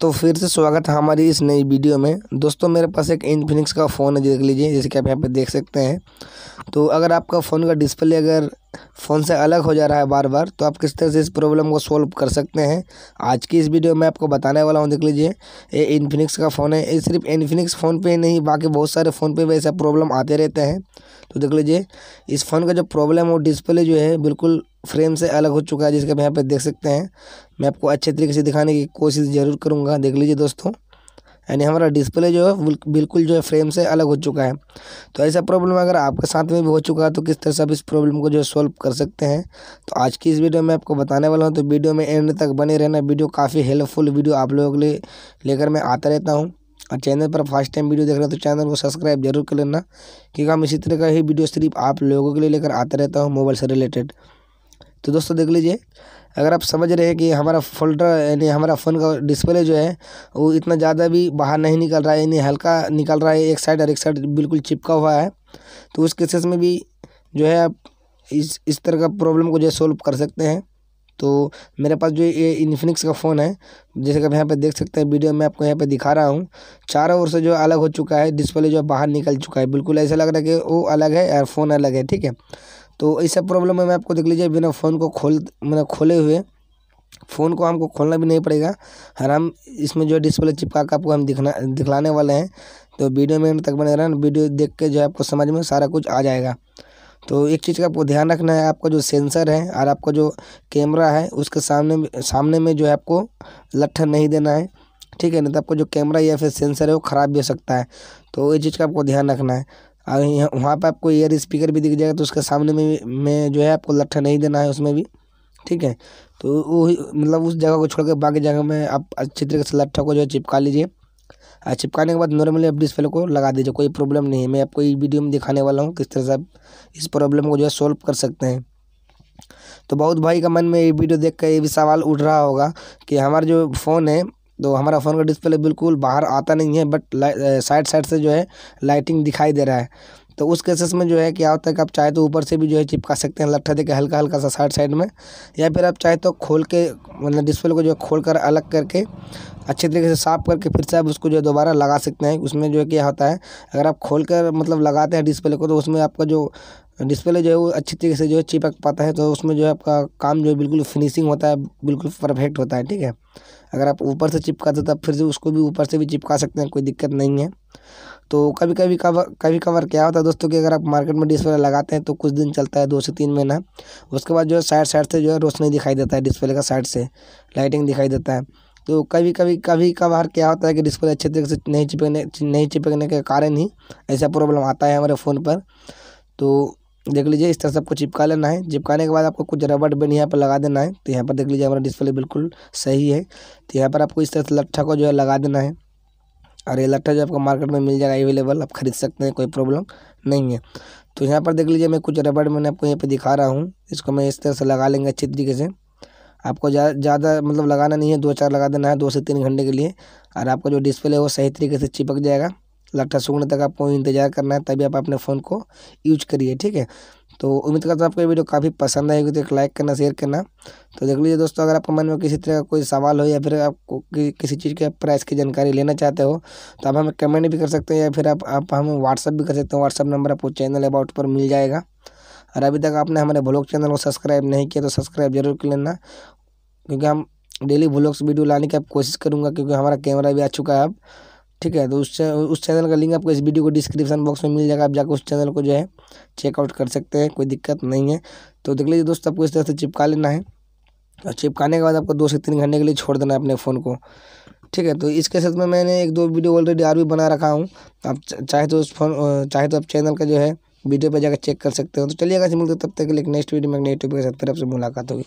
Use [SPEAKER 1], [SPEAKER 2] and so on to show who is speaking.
[SPEAKER 1] तो फिर से स्वागत है हमारी इस नई वीडियो में दोस्तों मेरे पास एक इनफिनिक्स का फ़ोन है देख लीजिए जैसे कि आप यहाँ पे देख सकते हैं तो अगर आपका फ़ोन का डिस्प्ले अगर फ़ोन से अलग हो जा रहा है बार बार तो आप किस तरह से इस प्रॉब्लम को सॉल्व कर सकते हैं आज की इस वीडियो में आपको बताने वाला हूँ देख लीजिए ये इन्फिनिक्स का फ़ोन है ये सिर्फ इन्फिनिक्स फ़ोन पे नहीं बाकी बहुत सारे फ़ोन पे भी ऐसा प्रॉब्लम आते रहते हैं तो देख लीजिए इस फ़ोन का जो प्रॉब्लम वो डिस्प्ले जो है बिल्कुल फ्रेम से अलग हो चुका है जिसके आप यहाँ पर देख सकते हैं मैं आपको अच्छे तरीके से दिखाने की कोशिश ज़रूर करूँगा देख लीजिए दोस्तों यानी हमारा डिस्प्ले जो है बिल्कुल जो है फ्रेम से अलग हो चुका है तो ऐसा प्रॉब्लम अगर आपके साथ में भी हो चुका है तो किस तरह से आप इस प्रॉब्लम को जो है सॉल्व कर सकते हैं तो आज की इस वीडियो में आपको बताने वाला हूँ तो वीडियो में एंड तक बने रहना वीडियो काफ़ी हेल्पफुल वीडियो आप लोगों के लिए लेकर मैं आता रहता हूँ और चैनल पर फर्स्ट टाइम वीडियो देख रहे हो तो चैनल को सब्सक्राइब जरूर कर लेना क्योंकि हम इसी तरह का ही वीडियो सिर्फ आप लोगों के लिए लेकर आता रहता हूँ मोबाइल से रिलेटेड तो दोस्तों देख लीजिए अगर आप समझ रहे हैं कि हमारा फोल्डर यानी हमारा फ़ोन का डिस्प्ले जो है वो इतना ज़्यादा भी बाहर नहीं निकल रहा है यानी हल्का निकल रहा है एक साइड और एक साइड बिल्कुल चिपका हुआ है तो उस केसेस में भी जो है आप इस इस तरह का प्रॉब्लम को जो है सोल्व कर सकते हैं तो मेरे पास जो ये इन्फिनिक्स का फ़ोन है जैसे कि आप यहाँ पर देख सकते हैं वीडियो में आपको यहाँ पर दिखा रहा हूँ चारों ओर से जो अलग हो चुका है डिस्प्ले जो बाहर निकल चुका है बिल्कुल ऐसा लग रहा है कि वो अलग है और फ़ोन अलग है ठीक है तो ऐसा प्रॉब्लम में आपको देख लीजिए बिना फ़ोन को खोल मैंने खोले हुए फ़ोन को हमको खोलना भी नहीं पड़ेगा हम इसमें जो है डिस्प्ले चिपका कर आपको हम दिखना दिखलाने वाले हैं तो वीडियो में तक बने रहना वीडियो देख के जो है आपको समझ में सारा कुछ आ जाएगा तो एक चीज़ का आपको ध्यान रखना है आपका जो सेंसर है और आपका जो कैमरा है उसके सामने सामने में जो है आपको लट्ठन नहीं देना है ठीक है ना तो आपको जो कैमरा या फिर सेंसर है वो ख़राब भी हो सकता है तो ये चीज़ का आपको ध्यान रखना है और यहाँ वहाँ पर आपको एयर स्पीकर भी दिख जाएगा तो उसके सामने में मैं जो है आपको लट्ठा नहीं देना है उसमें भी ठीक है तो वो मतलब उस जगह को छोड़ कर बाकी जगह में आप अच्छी तरीके से लट्ठा को जो है चिपका लीजिए और चिपकाने के बाद नॉर्मली आप डिस्प्ले को लगा दीजिए कोई प्रॉब्लम नहीं है मैं आपको इस वीडियो में दिखाने वाला हूँ किस तरह से आप इस प्रॉब्लम को जो है सॉल्व कर सकते हैं तो बहुत भाई का मन में ये वीडियो देख कर ये भी सवाल उठ रहा होगा कि हमारा जो फ़ोन है तो हमारा फ़ोन का डिस्प्ले बिल्कुल बाहर आता नहीं है बट साइड साइड से जो है लाइटिंग दिखाई दे रहा है तो उस केसेस में जो है क्या होता है कि आप चाहे तो ऊपर से भी जो है चिपका सकते हैं लट्ठा देकर हल्का हल्का सा साइड साइड में या फिर आप चाहे तो खोल के मतलब डिस्प्ले को जो है खोल कर अलग करके अच्छे तरीके से साफ़ करके फिर से आप उसको जो है दोबारा लगा सकते हैं उसमें जो है क्या होता है अगर आप खोल कर मतलब लगाते हैं डिस्प्ले को तो उसमें आपका जो डिस्प्ले जो है वो अच्छी तरीके से जो है चिपक पाता है तो उसमें जो है आपका काम जो है बिल्कुल फिनिशिंग होता है बिल्कुल परफेक्ट होता है ठीक है अगर आप ऊपर से चिपकाते तो फिर से उसको भी ऊपर से भी चिपका सकते हैं कोई दिक्कत नहीं है तो कभी कभी कवर कभी कवर क्या होता है दोस्तों कि अगर आप मार्केट में डिस्प्ले लगाते हैं तो कुछ दिन चलता है दो से तीन महीना उसके बाद जो है साइड साइड से जो है रोशनी दिखाई देता है डिस्प्ले का साइड से लाइटिंग दिखाई देता है तो कभी कभी कभी कभार क्या होता है कि डिस्प्ले अच्छे तरीके से नहीं चिपकने नहीं चिपकने के कारण ही ऐसा प्रॉब्लम आता है हमारे फ़ोन पर तो देख लीजिए इस तरह से आपको चिपका लेना है चिपकाने के बाद आपको कुछ रबड़ बैंड यहाँ पर लगा देना है तो यहाँ पर देख लीजिए हमारा डिस्प्ले बिल्कुल सही है तो यहाँ पर आपको इस तरह से लट्ठा को जो है लगा देना है और ये लट्ठा जो आपको मार्केट में मिल जाएगा अवेलेबल आप खरीद सकते हैं कोई प्रॉब्लम नहीं है तो यहाँ पर देख लीजिए मैं कुछ रबड़ मैंने आपको यहाँ पर दिखा रहा हूँ इसको मैं इस तरह से लगा लेंगे अच्छी तरीके से आपको ज़्यादा मतलब लगाना नहीं है दो चार लगा देना है दो से तीन घंटे के लिए और आपका जो डिस्प्ले है वो सही तरीके से चिपक जाएगा लगता है सूखने तक आपको इंतजार करना है तभी आप अपने फ़ोन को यूज करिए ठीक है तो उम्मीद करता हूँ आपको ये वीडियो काफ़ी पसंद आएगी तो एक लाइक करना शेयर करना तो देख लीजिए दोस्तों अगर आपके मन में किसी तरह का कोई सवाल हो या फिर आपको कि, किसी चीज़ के प्राइस की जानकारी लेना चाहते हो तो आप हमें कमेंट भी कर सकते हैं या फिर आप आप हमें व्हाट्सअप भी कर सकते हो व्हाट्सअप नंबर आपको चैनल अबाउट पर मिल जाएगा और अभी तक आपने हमारे ब्लॉग चैनल को सब्सक्राइब नहीं किया तो सब्सक्राइब जरूर कर लेना क्योंकि हम डेली ब्लॉग्स वीडियो लाने की कोशिश करूँगा क्योंकि हमारा कैमरा भी आ चुका है अब ठीक है तो उस उस चैनल का लिंक आपको इस वीडियो को डिस्क्रिप्शन बॉक्स में मिल जाएगा आप जाकर उस चैनल को जो है चेकआउट कर सकते हैं कोई दिक्कत नहीं है तो देख लीजिए दोस्त आपको इस तरह से चिपका लेना है और चिपकाने के बाद आपको दो से तीन घंटे के लिए छोड़ देना है अपने फ़ोन को ठीक है तो इसके साथ में मैंने एक दो वीडियो ऑलरेडी और भी बना रखा हूँ आप चाहे तो उस फोन चाहे तो आप चैनल का जो है वीडियो पर जाकर चेक कर सकते हो तो चलिएगा मिलते तब तक के लिए नेक्स्ट वीडियो में नेगेटिव के साथ फिर आपसे मुलाकात होगी